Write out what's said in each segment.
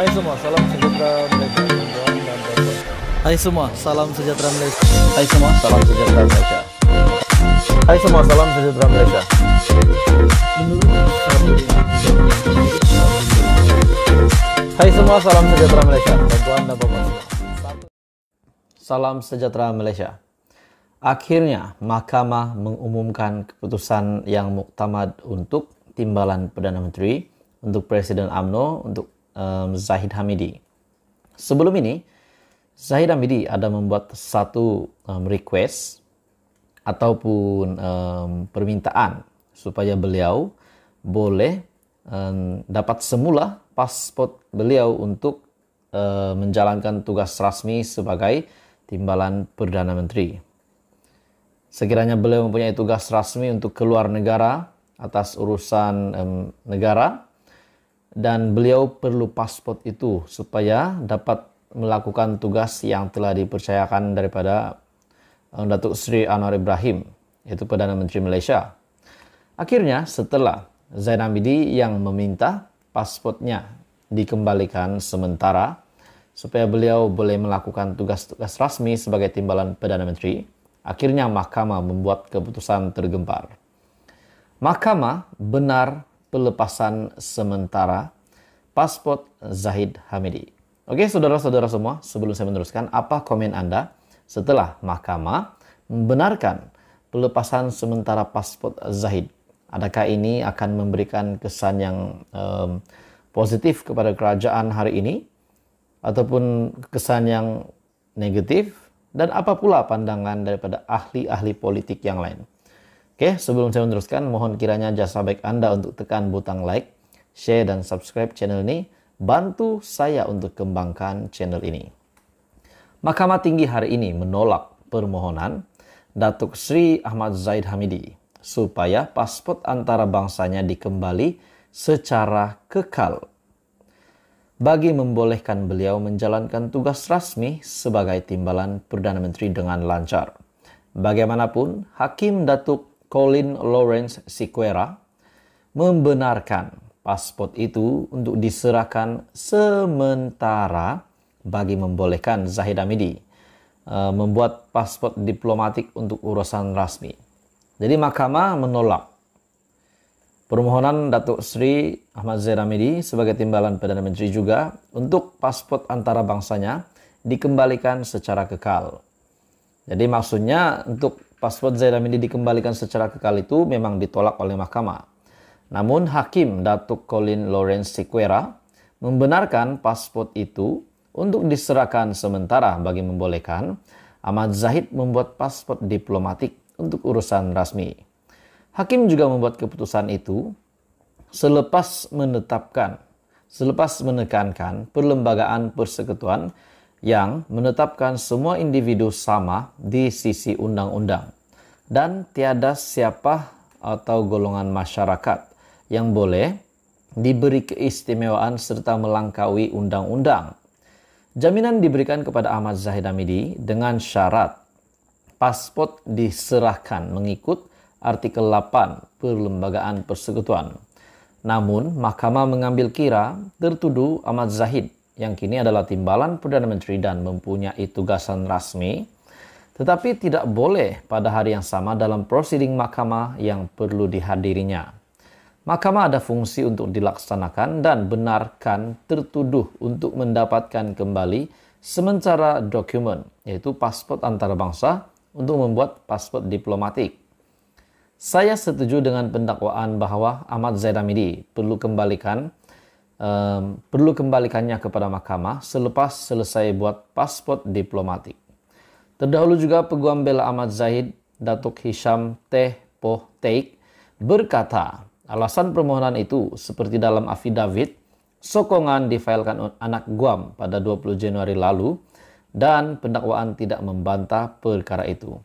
Hai semua, salam sejahtera Malaysia. Hai semua, salam sejahtera Malaysia. Hai semua, salam sejahtera Malaysia. Hai semua, salam sejahtera Malaysia. Hai semua, salam sejahtera Malaysia. Tuan dan Bapak Salam sejahtera Malaysia. Akhirnya, mahkamah mengumumkan keputusan yang muktamad untuk timbalan Perdana Menteri, untuk Presiden AMNO, untuk um, Zahid Hamidi. Sebelum ini, Zahid Hamidi ada membuat satu um, request ataupun um, permintaan supaya beliau boleh um, dapat semula pasport beliau untuk uh, menjalankan tugas rasmi sebagai timbalan perdana menteri. Sekiranya beliau mempunyai tugas rasmi untuk keluar negara atas urusan um, negara, dan beliau perlu pasport itu supaya dapat melakukan tugas yang telah dipercayakan daripada eh, Datuk Sri Anwar Ibrahim, yaitu Perdana Menteri Malaysia. Akhirnya setelah Zain Abidi yang meminta pasportnya dikembalikan sementara supaya beliau boleh melakukan tugas-tugas rasmi sebagai timbalan Perdana Menteri, akhirnya mahkamah membuat keputusan tergempar. Mahkamah benar pelepasan sementara pasport Zahid Hamidi. Oke, saudara-saudara semua, sebelum saya meneruskan, apa komen Anda setelah mahkamah membenarkan pelepasan sementara pasport Zahid? Adakah ini akan memberikan kesan yang um, positif kepada kerajaan hari ini ataupun kesan yang negatif dan apa pula pandangan daripada ahli-ahli politik yang lain? Oke, sebelum saya meneruskan, mohon kiranya jasa baik Anda untuk tekan butang like, share, dan subscribe channel ini. Bantu saya untuk kembangkan channel ini. Mahkamah Tinggi hari ini menolak permohonan Datuk Sri Ahmad Zaid Hamidi supaya paspor antara bangsanya dikembali secara kekal bagi membolehkan beliau menjalankan tugas rasmi sebagai timbalan Perdana Menteri dengan lancar. Bagaimanapun, Hakim Datuk Colin Lawrence Siquera membenarkan paspor itu untuk diserahkan sementara bagi membolehkan Zahid Hamidi e, membuat paspor diplomatik untuk urusan rasmi. Jadi mahkamah menolak permohonan Datuk Sri Ahmad Zahid sebagai timbalan Perdana Menteri juga untuk paspor antara bangsanya dikembalikan secara kekal. Jadi maksudnya untuk Paspor Zaid ini dikembalikan secara kekal itu memang ditolak oleh mahkamah. Namun Hakim Datuk Colin Lawrence Sequera membenarkan paspor itu untuk diserahkan sementara bagi membolehkan Ahmad Zahid membuat paspor diplomatik untuk urusan rasmi. Hakim juga membuat keputusan itu selepas menetapkan, selepas menekankan perlembagaan persekutuan yang menetapkan semua individu sama di sisi undang-undang dan tiada siapa atau golongan masyarakat yang boleh diberi keistimewaan serta melangkaui undang-undang. Jaminan diberikan kepada Ahmad Zahid Hamidi dengan syarat pasport diserahkan mengikut artikel 8 Perlembagaan Persekutuan. Namun, mahkamah mengambil kira tertuduh Ahmad Zahid yang kini adalah timbalan Perdana Menteri dan mempunyai tugasan rasmi, tetapi tidak boleh pada hari yang sama dalam prosiding mahkamah yang perlu dihadirinya. Mahkamah ada fungsi untuk dilaksanakan dan benarkan tertuduh untuk mendapatkan kembali sementara dokumen, yaitu pasport antarabangsa untuk membuat pasport diplomatik. Saya setuju dengan pendakwaan bahwa Ahmad Zaidamidi perlu kembalikan um, perlu kembalikannya kepada mahkamah selepas selesai buat pasport diplomatik. Terdahulu juga peguam bela Ahmad Zahid, Datuk Hisham Teh Poh Teik berkata, alasan permohonan itu seperti dalam affidavit sokongan difailkan anak Guam pada 20 Januari lalu, dan pendakwaan tidak membantah perkara itu.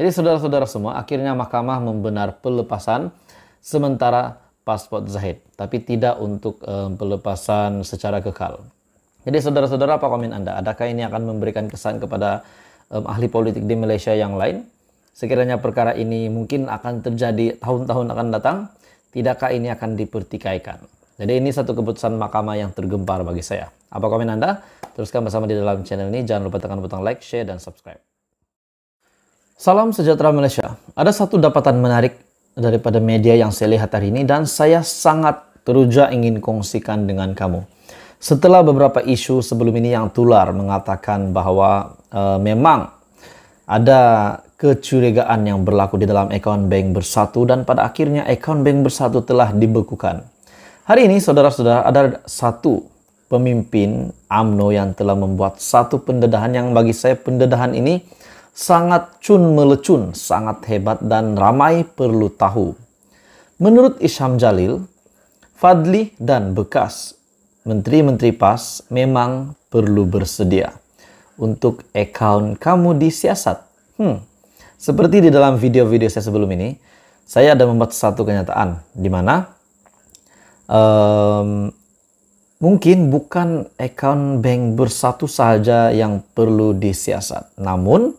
Jadi saudara-saudara semua, akhirnya mahkamah membenar pelepasan sementara paspor Zahid, tapi tidak untuk uh, pelepasan secara kekal. Jadi saudara-saudara apa komen Anda? Adakah ini akan memberikan kesan kepada um, ahli politik di Malaysia yang lain? Sekiranya perkara ini mungkin akan terjadi tahun-tahun akan datang, tidakkah ini akan dipertikaikan? Jadi ini satu keputusan mahkamah yang tergempar bagi saya. Apa komen Anda? Teruskan bersama di dalam channel ini. Jangan lupa tekan butang like, share, dan subscribe. Salam sejahtera Malaysia. Ada satu dapatan menarik daripada media yang saya lihat hari ini dan saya sangat teruja ingin kongsikan dengan kamu. Setelah beberapa isu sebelum ini yang tular mengatakan bahwa e, memang ada kecurigaan yang berlaku di dalam account bank bersatu dan pada akhirnya account bank bersatu telah dibekukan. Hari ini saudara-saudara ada satu pemimpin AMNO yang telah membuat satu pendedahan yang bagi saya pendedahan ini sangat cun melecun, sangat hebat dan ramai perlu tahu. Menurut Isham Jalil, Fadli dan bekas menteri-menteri PAS memang perlu bersedia untuk akun kamu di siasat. Hmm. Seperti di dalam video-video saya sebelum ini, saya ada membuat satu kenyataan di mana um, mungkin bukan akun bank bersatu saja yang perlu disiasat, namun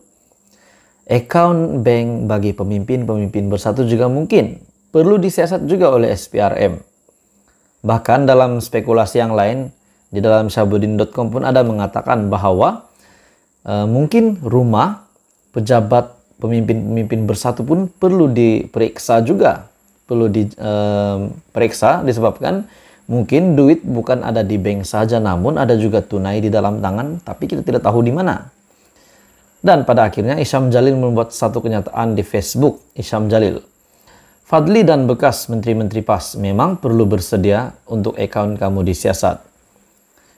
Account bank bagi pemimpin-pemimpin bersatu juga mungkin perlu disiasat juga oleh SPRM. Bahkan dalam spekulasi yang lain, di dalam syabudin.com pun ada mengatakan bahwa e, mungkin rumah pejabat pemimpin-pemimpin bersatu pun perlu diperiksa juga. Perlu diperiksa e, disebabkan mungkin duit bukan ada di bank saja namun ada juga tunai di dalam tangan tapi kita tidak tahu di mana. Dan pada akhirnya Isyam Jalil membuat satu kenyataan di Facebook Isyam Jalil. Fadli dan bekas menteri-menteri PAS memang perlu bersedia untuk account kamu disiasat.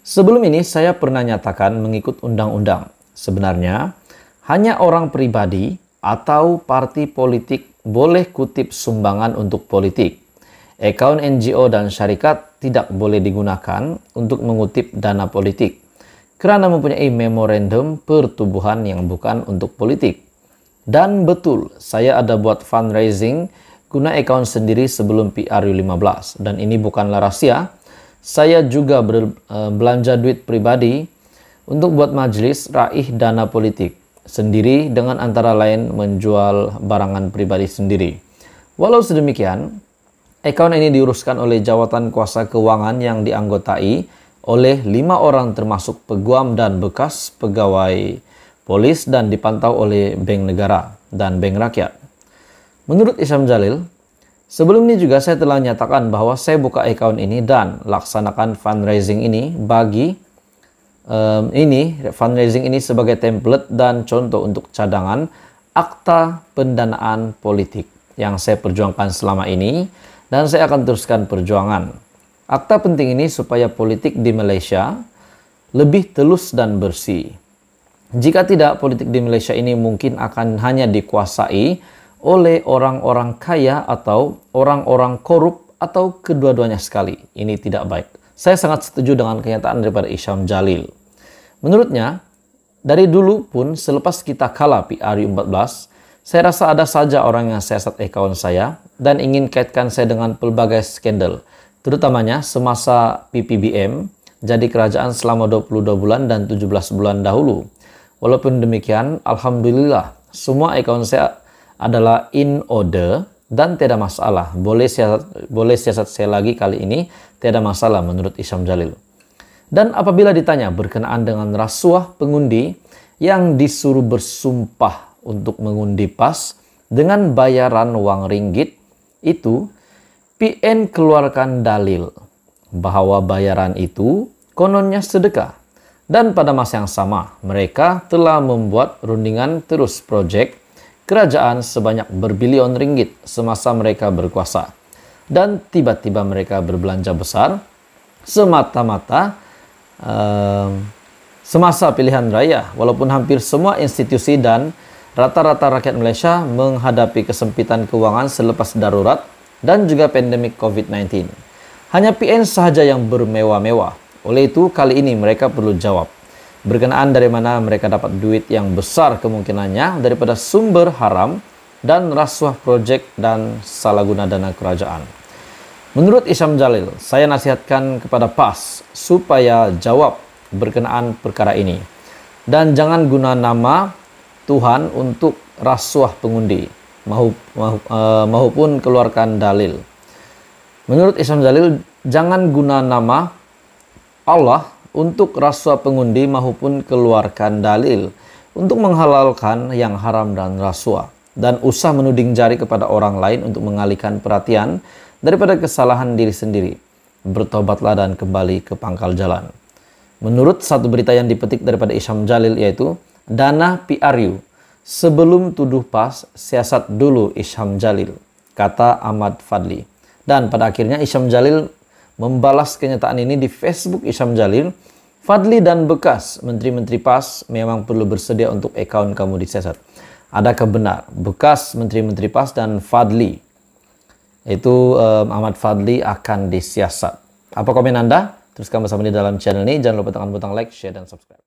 Sebelum ini saya pernah nyatakan mengikut undang-undang. Sebenarnya hanya orang pribadi atau parti politik boleh kutip sumbangan untuk politik. Account NGO dan syarikat tidak boleh digunakan untuk mengutip dana politik. Kerana mempunyai memorandum pertubuhan yang bukan untuk politik. Dan betul, saya ada buat fundraising guna account sendiri sebelum PRU15 dan ini bukanlah rahasia. Saya juga eh, belanja duit pribadi untuk buat majelis raih dana politik sendiri dengan antara lain menjual barangan pribadi sendiri. Walau sedemikian, account ini diuruskan oleh jawatan kuasa keuangan yang dianggotai oleh lima orang termasuk peguam dan bekas pegawai polis dan dipantau oleh Bank Negara dan Bank Rakyat. Menurut Isam Jalil, sebelum ini juga saya telah nyatakan bahwa saya buka account ini dan laksanakan fundraising ini bagi um, ini fundraising ini sebagai template dan contoh untuk cadangan akta pendanaan politik yang saya perjuangkan selama ini dan saya akan teruskan perjuangan. Akta penting ini supaya politik di Malaysia lebih telus dan bersih. Jika tidak, politik di Malaysia ini mungkin akan hanya dikuasai oleh orang-orang kaya atau orang-orang korup atau kedua-duanya sekali. Ini tidak baik. Saya sangat setuju dengan kenyataan daripada Isham Jalil. Menurutnya, dari dulu pun selepas kita kalah PRU14, saya rasa ada saja orang yang siasat akaun eh saya dan ingin kaitkan saya dengan pelbagai skandal terutamanya semasa PPBM, jadi kerajaan selama 22 bulan dan 17 bulan dahulu. Walaupun demikian, Alhamdulillah, semua account saya adalah in order dan tidak masalah. Boleh siasat, boleh siasat saya lagi kali ini, tidak masalah menurut Isyam Jalil. Dan apabila ditanya berkenaan dengan rasuah pengundi yang disuruh bersumpah untuk mengundi pas dengan bayaran uang ringgit, itu PN keluarkan dalil bahwa bayaran itu kononnya sedekah. Dan pada masa yang sama, mereka telah membuat rundingan terus proyek kerajaan sebanyak berbilion ringgit semasa mereka berkuasa. Dan tiba-tiba mereka berbelanja besar semata-mata um, semasa pilihan raya. Walaupun hampir semua institusi dan rata-rata rakyat Malaysia menghadapi kesempitan keuangan selepas darurat dan juga pandemik COVID-19. Hanya PN saja yang bermewah-mewah. Oleh itu, kali ini mereka perlu jawab. Berkenaan dari mana mereka dapat duit yang besar kemungkinannya daripada sumber haram dan rasuah projek dan salah guna dana kerajaan. Menurut Isyam Jalil, saya nasihatkan kepada PAS supaya jawab berkenaan perkara ini. Dan jangan guna nama Tuhan untuk rasuah pengundi maupun eh, keluarkan dalil. Menurut Islam Jalil, jangan guna nama Allah untuk rasuah pengundi maupun keluarkan dalil untuk menghalalkan yang haram dan rasuah dan usah menuding jari kepada orang lain untuk mengalihkan perhatian daripada kesalahan diri sendiri. Bertobatlah dan kembali ke pangkal jalan. Menurut satu berita yang dipetik daripada Isyam Jalil yaitu Dana PRU Sebelum tuduh pas, siasat dulu Isham Jalil, kata Ahmad Fadli. Dan pada akhirnya Isham Jalil membalas kenyataan ini di Facebook Isham Jalil. Fadli dan bekas menteri-menteri PAS memang perlu bersedia untuk akun kamu disiasat. Adakah benar bekas menteri-menteri PAS dan Fadli itu um, Ahmad Fadli akan disiasat? Apa komen Anda? Teruskan bersama di dalam channel ini. Jangan lupa tekan butang like, share, dan subscribe.